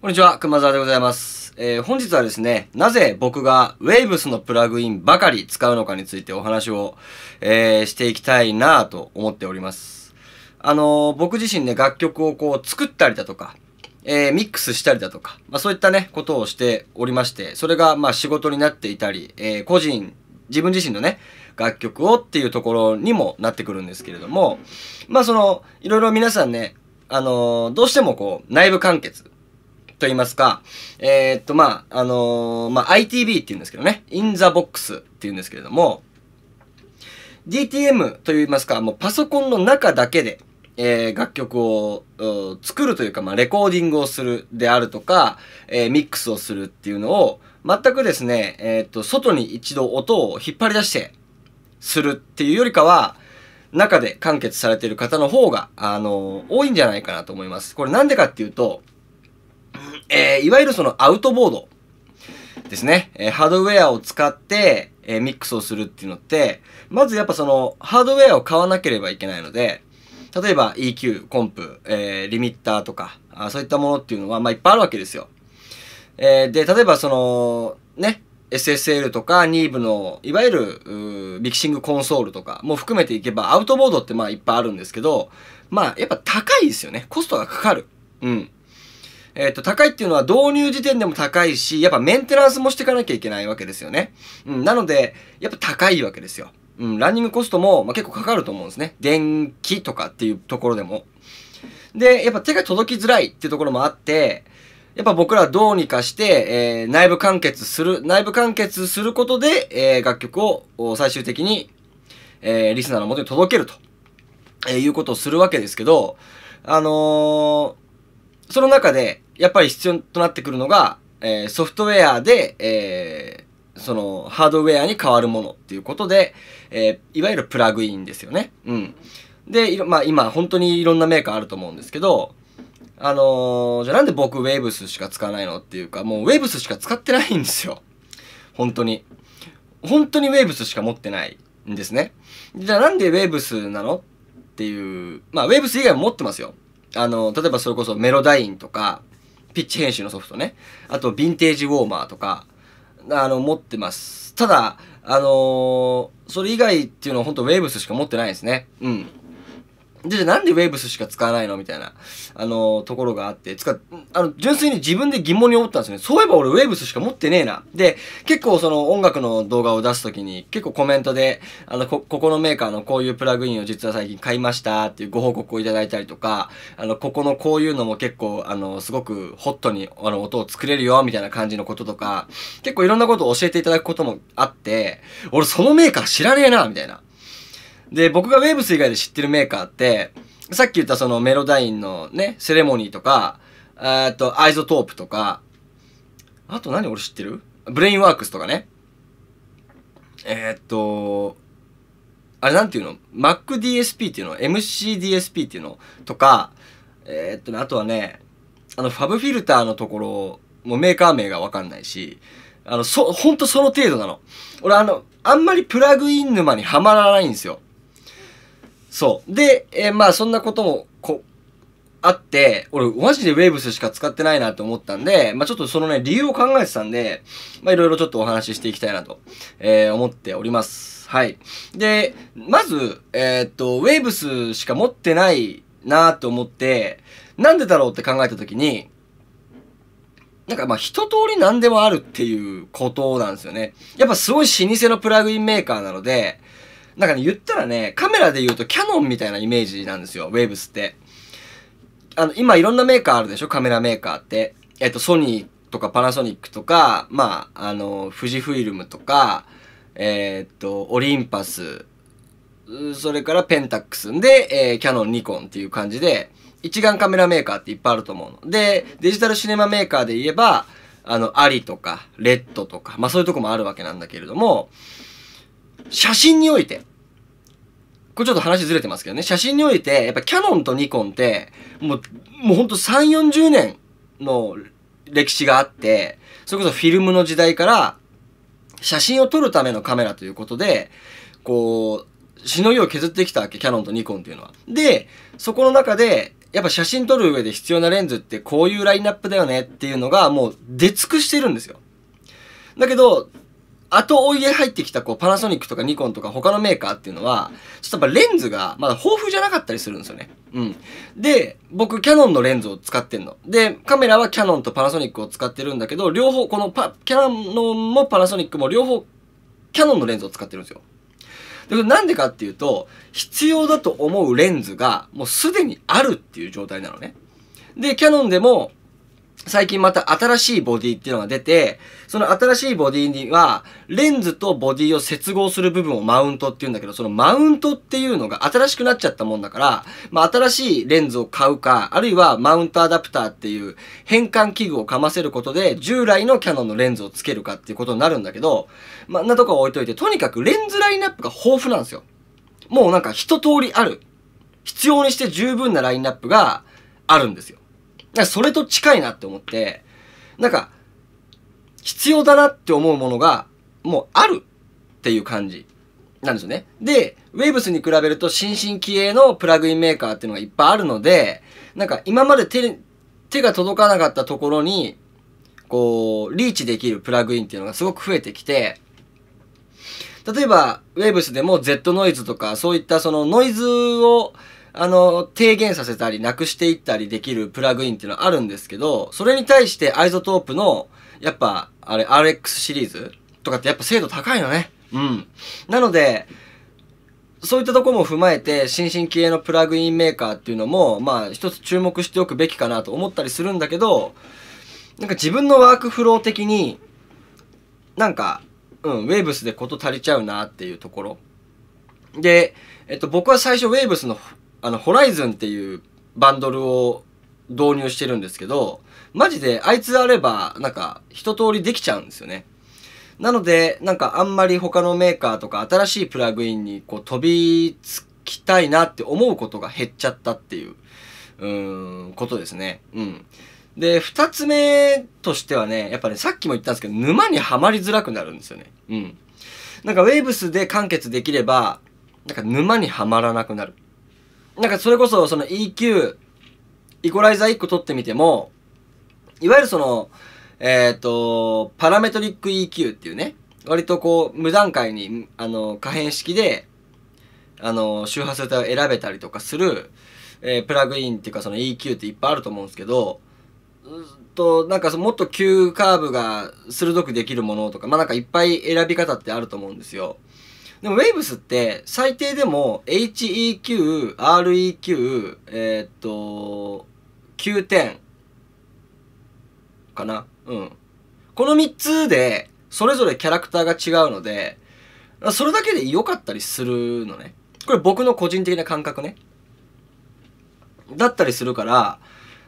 こんにちは、熊沢でございます。えー、本日はですね、なぜ僕が Waves のプラグインばかり使うのかについてお話を、えー、していきたいなと思っております。あのー、僕自身ね、楽曲をこう作ったりだとか、えミックスしたりだとか、まあ、そういったね、ことをしておりまして、それがまあ仕事になっていたり、え個人、自分自身のね、楽曲をっていうところにもなってくるんですけれども、まあその、いろいろ皆さんね、あのどうしてもこう、内部完結、と言いますか、えー、っと、まあ、あのー、まあ、ITB って言うんですけどね、in the box って言うんですけれども、DTM と言いますか、もうパソコンの中だけで、えー、楽曲を作るというか、まあ、レコーディングをするであるとか、えー、ミックスをするっていうのを、全くですね、えー、っと、外に一度音を引っ張り出して、するっていうよりかは、中で完結されている方の方が、あのー、多いんじゃないかなと思います。これなんでかっていうと、えー、いわゆるそのアウトボードですね、えー、ハードウェアを使って、えー、ミックスをするっていうのって、まずやっぱそのハードウェアを買わなければいけないので、例えば EQ、コンプ、えー、リミッターとかあ、そういったものっていうのは、まあ、いっぱいあるわけですよ。えー、で、例えばその、ね、SSL とか n e e の、いわゆる、ミキシングコンソールとかも含めていけば、アウトボードってまあいっぱいあるんですけど、まあやっぱ高いですよね。コストがかかる。うん。えっ、ー、と、高いっていうのは導入時点でも高いし、やっぱメンテナンスもしていかなきゃいけないわけですよね。うん、なので、やっぱ高いわけですよ。うん、ランニングコストも、まあ、結構かかると思うんですね。電気とかっていうところでも。で、やっぱ手が届きづらいっていうところもあって、やっぱ僕らどうにかして、えー、内部完結する、内部完結することで、えー、楽曲を最終的に、えー、リスナーのもとに届けると、えいうことをするわけですけど、あのその中で、やっぱり必要となってくるのが、えー、ソフトウェアで、えー、その、ハードウェアに変わるものっていうことで、えー、いわゆるプラグインですよね。うん。で、まあ今、本当にいろんなメーカーあると思うんですけど、あのじゃあなんで僕 Waves しか使わないのっていうか、もう Waves しか使ってないんですよ。本当に。本当に Waves しか持ってないんですね。じゃあなんで Waves なのっていう、まあ Waves 以外も持ってますよ。あの、例えばそれこそメロダインとか、ピッチ編集のソフトね。あと、ヴィンテージウォーマーとか、あの、持ってます。ただ、あのー、それ以外っていうのは本当ウェーブスしか持ってないですね。うん。じゃあなんでウェーブスしか使わないのみたいな、あのー、ところがあって、つか、あの、純粋に自分で疑問に思ったんですよね。そういえば俺ウェーブスしか持ってねえな。で、結構その音楽の動画を出すときに、結構コメントで、あの、こ、ここのメーカーのこういうプラグインを実は最近買いましたっていうご報告をいただいたりとか、あの、ここのこういうのも結構、あの、すごくホットに、あの、音を作れるよ、みたいな感じのこととか、結構いろんなことを教えていただくこともあって、俺そのメーカー知らねえな、みたいな。で、僕がウェーブス以外で知ってるメーカーって、さっき言ったそのメロダインのね、セレモニーとか、えっと、アイゾトープとか、あと何俺知ってるブレインワークスとかね。えー、っと、あれなんていうの ?MacDSP っていうの ?MCDSP っていうのとか、えー、っとね、あとはね、あの、ファブフィルターのところ、もうメーカー名がわかんないし、あの、そ、ほんとその程度なの。俺あの、あんまりプラグイン沼にはまらないんですよ。そう。で、えー、まあそんなことも、こ、う、あって、俺、マジでウェーブスしか使ってないなと思ったんで、まあちょっとそのね、理由を考えてたんで、まあいろいろちょっとお話ししていきたいなと、えー、思っております。はい。で、まず、えー、っと、ウェーブスしか持ってないなと思って、なんでだろうって考えたときに、なんかまあ一通り何でもあるっていうことなんですよね。やっぱすごい老舗のプラグインメーカーなので、なんかね、言ったらね、カメラで言うとキャノンみたいなイメージなんですよ、ウェーブスって。あの、今いろんなメーカーあるでしょ、カメラメーカーって。えっと、ソニーとかパナソニックとか、まあ、あの、富士フイルムとか、えー、っと、オリンパス、それからペンタックスで、えー、キャノン、ニコンっていう感じで、一眼カメラメーカーっていっぱいあると思うの。で、デジタルシネマメーカーで言えば、あの、アリとか、レッドとか、まあそういうとこもあるわけなんだけれども、写真において、これちょっと話ずれてますけどね、写真において、やっぱキャノンとニコンって、もう、もうほんと3、40年の歴史があって、それこそフィルムの時代から、写真を撮るためのカメラということで、こう、しのぎを削ってきたわけ、キャノンとニコンっていうのは。で、そこの中で、やっぱ写真撮る上で必要なレンズってこういうラインナップだよねっていうのがもう出尽くしてるんですよ。だけど、後追いで入ってきたこうパナソニックとかニコンとか他のメーカーっていうのは、ちょっとやっぱレンズがまだ豊富じゃなかったりするんですよね。うん。で、僕キャノンのレンズを使ってんの。で、カメラはキャノンとパナソニックを使ってるんだけど、両方、このパ、キャノンもパナソニックも両方キャノンのレンズを使ってるんですよ。で、なんでかっていうと、必要だと思うレンズがもうすでにあるっていう状態なのね。で、キャノンでも最近また新しいボディっていうのが出て、その新しいボディには、レンズとボディを接合する部分をマウントっていうんだけど、そのマウントっていうのが新しくなっちゃったもんだから、まあ、新しいレンズを買うか、あるいはマウントアダプターっていう変換器具をかませることで、従来のキャノンのレンズをつけるかっていうことになるんだけど、まあ、なとか置いといて、とにかくレンズラインナップが豊富なんですよ。もうなんか一通りある。必要にして十分なラインナップがあるんですよ。なんかそれと近いなって思って、なんか、必要だなって思うものが、もうあるっていう感じなんですよね。で、Waves に比べると新進気鋭のプラグインメーカーっていうのがいっぱいあるので、なんか今まで手、手が届かなかったところに、こう、リーチできるプラグインっていうのがすごく増えてきて、例えば Waves でも Z ノイズとかそういったそのノイズをあの、低減させたり、なくしていったりできるプラグインっていうのはあるんですけど、それに対してアイゾトープの、やっぱ、あれ、RX シリーズとかってやっぱ精度高いのね。うん。なので、そういったとこも踏まえて、新進気鋭のプラグインメーカーっていうのも、まあ、一つ注目しておくべきかなと思ったりするんだけど、なんか自分のワークフロー的に、なんか、うん、ウェーブスで事足りちゃうなっていうところ。で、えっと、僕は最初ウェーブスのあの、ホライズンっていうバンドルを導入してるんですけど、マジであいつあれば、なんか、一通りできちゃうんですよね。なので、なんかあんまり他のメーカーとか新しいプラグインにこう飛びつきたいなって思うことが減っちゃったっていう、うーん、ことですね。うん。で、二つ目としてはね、やっぱね、さっきも言ったんですけど、沼にはまりづらくなるんですよね。うん。なんか、ウェーブスで完結できれば、なんか沼にはまらなくなる。なんかそれこそその EQ、イコライザー1個取ってみても、いわゆるその、えっ、ー、と、パラメトリック EQ っていうね、割とこう、無段階に、あの、可変式で、あの、周波数帯を選べたりとかする、えー、プラグインっていうかその EQ っていっぱいあると思うんですけど、と、なんかもっと急カーブが鋭くできるものとか、まあなんかいっぱい選び方ってあると思うんですよ。でも Waves って最低でも HEQ、REQ、えー、っと、9点かな。うん。この3つでそれぞれキャラクターが違うので、それだけで良かったりするのね。これ僕の個人的な感覚ね。だったりするから、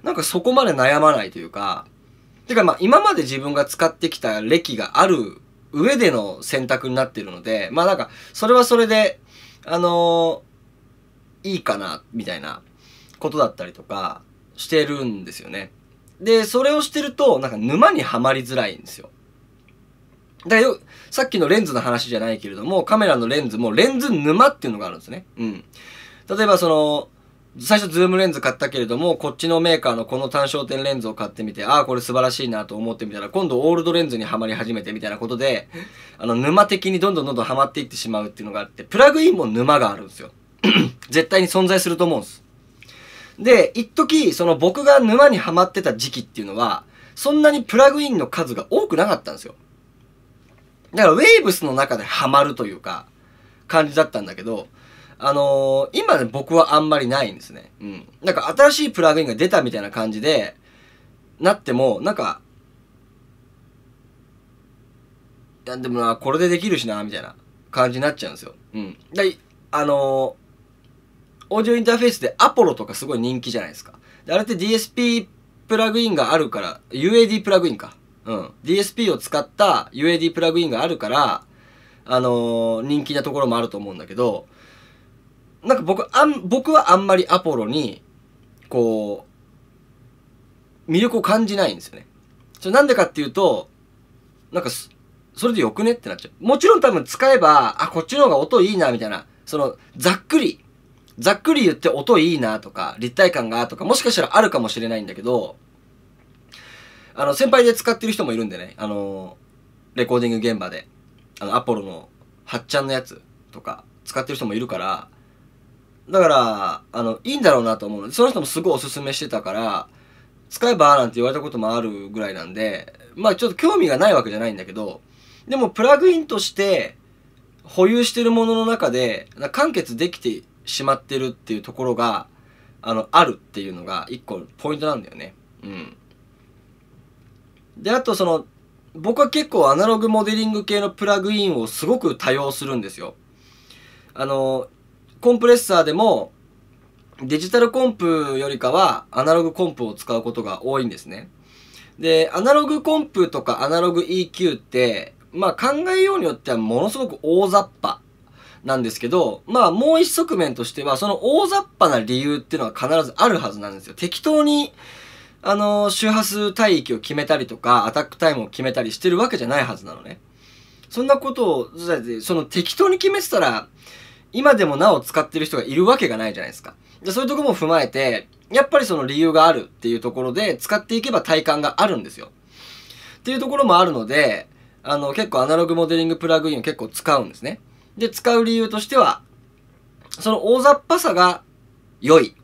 なんかそこまで悩まないというか、てかまあ今まで自分が使ってきた歴がある上での選択になってるので、まあなんか、それはそれで、あのー、いいかな、みたいなことだったりとかしてるんですよね。で、それをしてると、なんか沼にはまりづらいんですよ。だよ、さっきのレンズの話じゃないけれども、カメラのレンズもレンズ沼っていうのがあるんですね。うん。例えばその、最初ズームレンズ買ったけれども、こっちのメーカーのこの単焦点レンズを買ってみて、ああ、これ素晴らしいなと思ってみたら、今度オールドレンズにはまり始めてみたいなことで、あの、沼的にどんどんどんどんはまっていってしまうっていうのがあって、プラグインも沼があるんですよ。絶対に存在すると思うんです。で、一時その僕が沼にはまってた時期っていうのは、そんなにプラグインの数が多くなかったんですよ。だから、ウェーブスの中でハマるというか、感じだったんだけど、あのー、今ね、僕はあんまりないんですね。うん。なんか新しいプラグインが出たみたいな感じで、なっても、なんか、いや、でもな、これでできるしな、みたいな感じになっちゃうんですよ。うん。で、あのー、オーディオインターフェースでアポロとかすごい人気じゃないですか。で、あれって DSP プラグインがあるから、UAD プラグインか。うん。DSP を使った UAD プラグインがあるから、あのー、人気なところもあると思うんだけど、なんか僕、あん、僕はあんまりアポロに、こう、魅力を感じないんですよね。それなんでかっていうと、なんか、それでよくねってなっちゃう。もちろん多分使えば、あ、こっちの方が音いいな、みたいな。その、ざっくり、ざっくり言って音いいなとか、立体感がとか、もしかしたらあるかもしれないんだけど、あの、先輩で使ってる人もいるんでね、あの、レコーディング現場で、あの、アポロの、はっちゃんのやつとか、使ってる人もいるから、だから、あの、いいんだろうなと思うその人もすごいおすすめしてたから、使えばなんて言われたこともあるぐらいなんで、まあちょっと興味がないわけじゃないんだけど、でもプラグインとして保有してるものの中で、完結できてしまってるっていうところが、あの、あるっていうのが一個ポイントなんだよね。うん。で、あとその、僕は結構アナログモデリング系のプラグインをすごく多用するんですよ。あの、コンプレッサーでもデジタルコンプよりかはアナログコンプを使うことが多いんですね。で、アナログコンプとかアナログ EQ って、まあ考えようによってはものすごく大雑把なんですけど、まあもう一側面としてはその大雑把な理由っていうのは必ずあるはずなんですよ。適当にあの、周波数帯域を決めたりとか、アタックタイムを決めたりしてるわけじゃないはずなのね。そんなことを、その適当に決めてたら、今でもなお使ってる人がいるわけがないじゃないですか。で、そういうとこも踏まえて、やっぱりその理由があるっていうところで使っていけば体感があるんですよ。っていうところもあるので、あの、結構アナログモデリングプラグインを結構使うんですね。で、使う理由としては、その大雑把さが良い。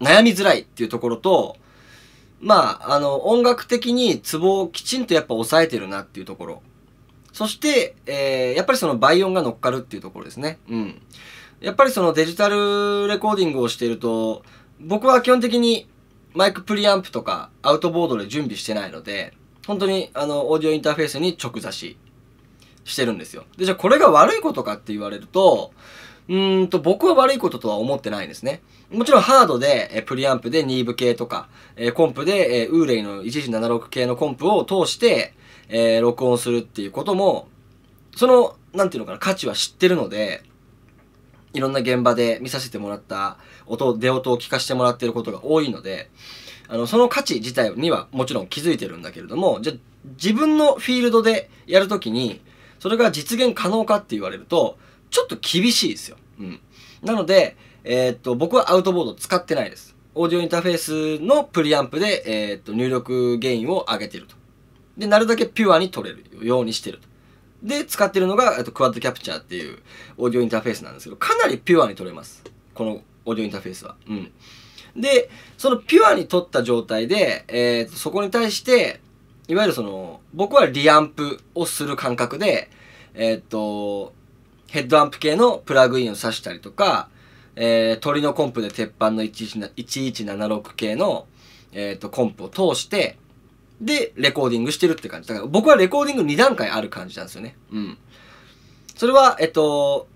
悩みづらいっていうところと、まあ、あの、音楽的にツボをきちんとやっぱ抑えてるなっていうところ。そして、えー、やっぱりその倍音が乗っかるっていうところですね。うん。やっぱりそのデジタルレコーディングをしていると、僕は基本的にマイクプリアンプとかアウトボードで準備してないので、本当にあのオーディオインターフェースに直座ししてるんですよ。で、じゃあこれが悪いことかって言われると、うんと僕は悪いこととは思ってないんですね。もちろんハードで、えプリアンプでニーブ系とか、えコンプで、えウーレイの1時7 6系のコンプを通して、えー、録音するっていうことも、その、なんていうのかな、価値は知ってるので、いろんな現場で見させてもらった音、出音を聞かせてもらってることが多いので、あの、その価値自体にはもちろん気づいてるんだけれども、じゃ、自分のフィールドでやるときに、それが実現可能かって言われると、ちょっと厳しいですよ。うん。なので、えー、っと、僕はアウトボード使ってないです。オーディオインターフェースのプリアンプで、えー、っと、入力原因を上げてると。で、なるだけピュアに撮れるようにしてると。で、使ってるのが、えっと、クワッドキャプチャーっていうオーディオインターフェースなんですけど、かなりピュアに撮れます。このオーディオインターフェースは。うん。で、そのピュアに撮った状態で、えー、そこに対して、いわゆるその、僕はリアンプをする感覚で、えー、っと、ヘッドアンプ系のプラグインを挿したりとか、えー、鳥のコンプで鉄板の11 1176系の、えー、っと、コンプを通して、で、レコーディングしてるって感じ。だから僕はレコーディング2段階ある感じなんですよね。うん。それは、えっと、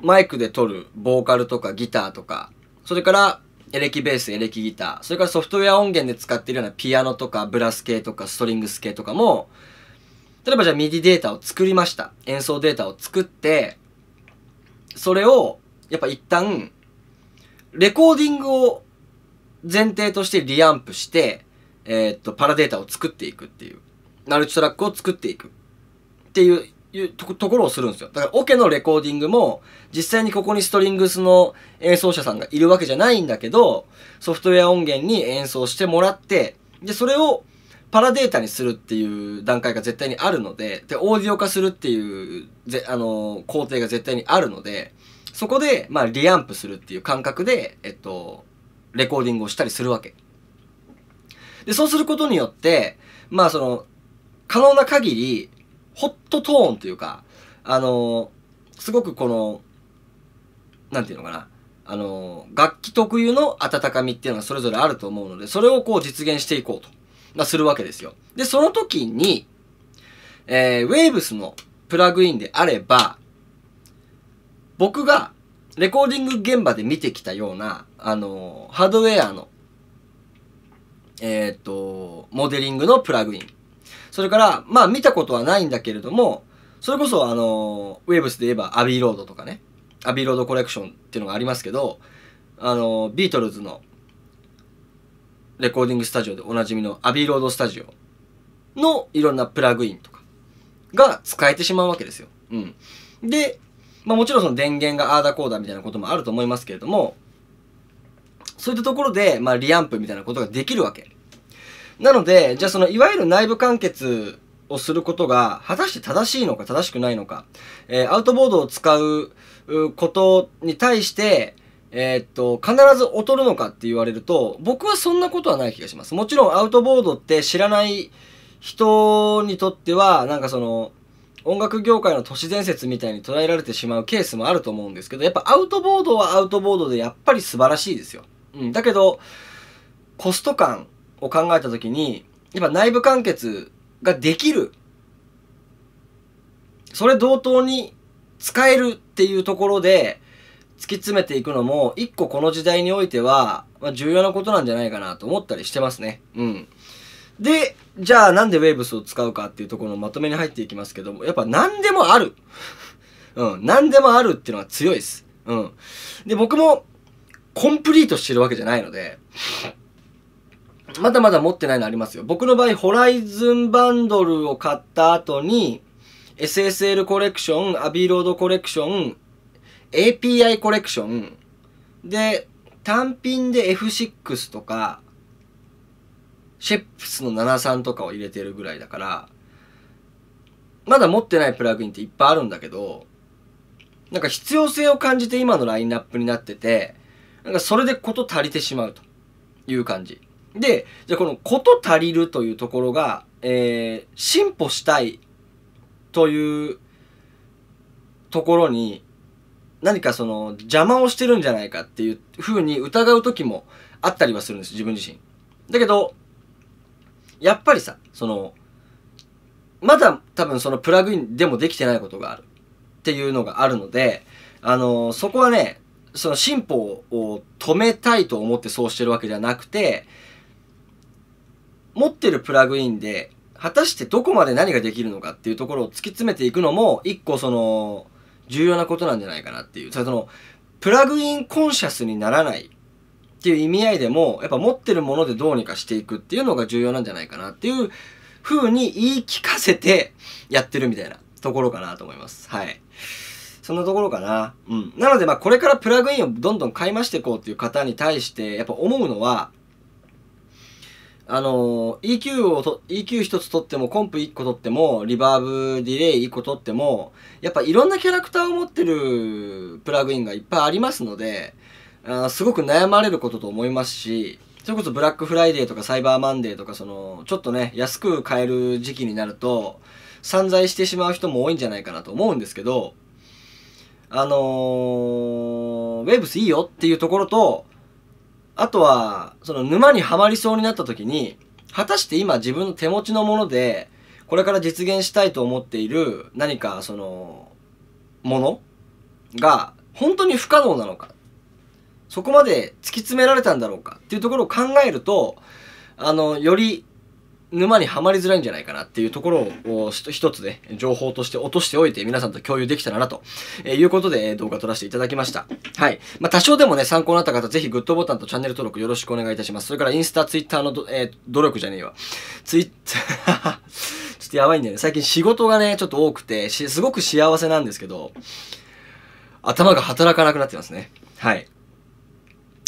マイクで撮るボーカルとかギターとか、それからエレキベース、エレキギター、それからソフトウェア音源で使ってるようなピアノとかブラス系とかストリングス系とかも、例えばじゃあミディデータを作りました。演奏データを作って、それを、やっぱ一旦、レコーディングを前提としてリアンプして、えー、っと、パラデータを作っていくっていう。ナルチトラックを作っていく。っていういうとところをするんですよ。だから、オケのレコーディングも、実際にここにストリングスの演奏者さんがいるわけじゃないんだけど、ソフトウェア音源に演奏してもらって、で、それをパラデータにするっていう段階が絶対にあるので、で、オーディオ化するっていう、ぜあの、工程が絶対にあるので、そこで、まあ、リアンプするっていう感覚で、えっと、レコーディングをしたりするわけ。で、そうすることによって、まあその、可能な限り、ホットトーンというか、あの、すごくこの、なんていうのかな、あの、楽器特有の温かみっていうのがそれぞれあると思うので、それをこう実現していこうと、まあ、するわけですよ。で、その時に、えー、Waves のプラグインであれば、僕がレコーディング現場で見てきたような、あの、ハードウェアのえっ、ー、と、モデリングのプラグイン。それから、まあ見たことはないんだけれども、それこそあの、ウェブスで言えばアビーロードとかね、アビーロードコレクションっていうのがありますけど、あの、ビートルズのレコーディングスタジオでおなじみのアビーロードスタジオのいろんなプラグインとかが使えてしまうわけですよ。うん。で、まあもちろんその電源がアーダコーダーみたいなこともあると思いますけれども、そういったところで、まあ、リアンプみたいなことができるわけ。なので、じゃあその、いわゆる内部完結をすることが、果たして正しいのか正しくないのか、えー、アウトボードを使うことに対して、えー、っと、必ず劣るのかって言われると、僕はそんなことはない気がします。もちろんアウトボードって知らない人にとっては、なんかその、音楽業界の都市伝説みたいに捉えられてしまうケースもあると思うんですけど、やっぱアウトボードはアウトボードでやっぱり素晴らしいですよ。うん、だけど、コスト感を考えた時に、やっぱ内部完結ができる。それ同等に使えるっていうところで突き詰めていくのも、一個この時代においては、ま重要なことなんじゃないかなと思ったりしてますね。うん。で、じゃあなんで Waves を使うかっていうところのまとめに入っていきますけども、やっぱ何でもある。うん、何でもあるっていうのが強いです。うん。で、僕もコンプリートしてるわけじゃないので、まだまだ持ってないのありますよ。僕の場合、ホライズンバンドルを買った後に、SSL コレクション、アビーロードコレクション、API コレクション、で、単品で F6 とか、シェップスの73とかを入れてるぐらいだから、まだ持ってないプラグインっていっぱいあるんだけど、なんか必要性を感じて今のラインナップになってて、なんかそれで事足りてしまうという感じ。で、じゃあこの事足りるというところが、えー、進歩したいというところに何かその邪魔をしてるんじゃないかっていうふうに疑う時もあったりはするんです自分自身。だけどやっぱりさそのまだ多分そのプラグインでもできてないことがあるっていうのがあるのであのそこはねその進歩を止めたいと思ってそうしてるわけじゃなくて、持ってるプラグインで、果たしてどこまで何ができるのかっていうところを突き詰めていくのも、一個その、重要なことなんじゃないかなっていう。その、プラグインコンシャスにならないっていう意味合いでも、やっぱ持ってるものでどうにかしていくっていうのが重要なんじゃないかなっていう風に言い聞かせてやってるみたいなところかなと思います。はい。そんなところかな。うん。なので、まあ、これからプラグインをどんどん買い増していこうっていう方に対して、やっぱ思うのは、あの、EQ をと、e q 一つ取っても、コンプ一個取っても、リバーブディレイ一個取っても、やっぱいろんなキャラクターを持ってるプラグインがいっぱいありますので、あすごく悩まれることと思いますし、それこそブラックフライデーとかサイバーマンデーとか、その、ちょっとね、安く買える時期になると、散財してしまう人も多いんじゃないかなと思うんですけど、あのー、ウェーブスいいよっていうところと、あとは、その沼にはまりそうになった時に、果たして今自分の手持ちのもので、これから実現したいと思っている何かその、ものが本当に不可能なのか、そこまで突き詰められたんだろうかっていうところを考えると、あの、より沼にはまりづらいんじゃないかなっていうところを一つね、情報として落としておいて皆さんと共有できたらなと、えいうことで動画撮らせていただきました。はい。まあ、多少でもね、参考になった方、ぜひグッドボタンとチャンネル登録よろしくお願いいたします。それからインスタ、ツイッターのえー、努力じゃねえわ。ツイッター ちょっとやばいんだよね。最近仕事がね、ちょっと多くて、すごく幸せなんですけど、頭が働かなくなってますね。はい。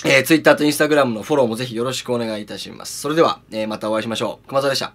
えー、Twitter と Instagram のフォローもぜひよろしくお願いいたします。それでは、えー、またお会いしましょう。熊沢でした。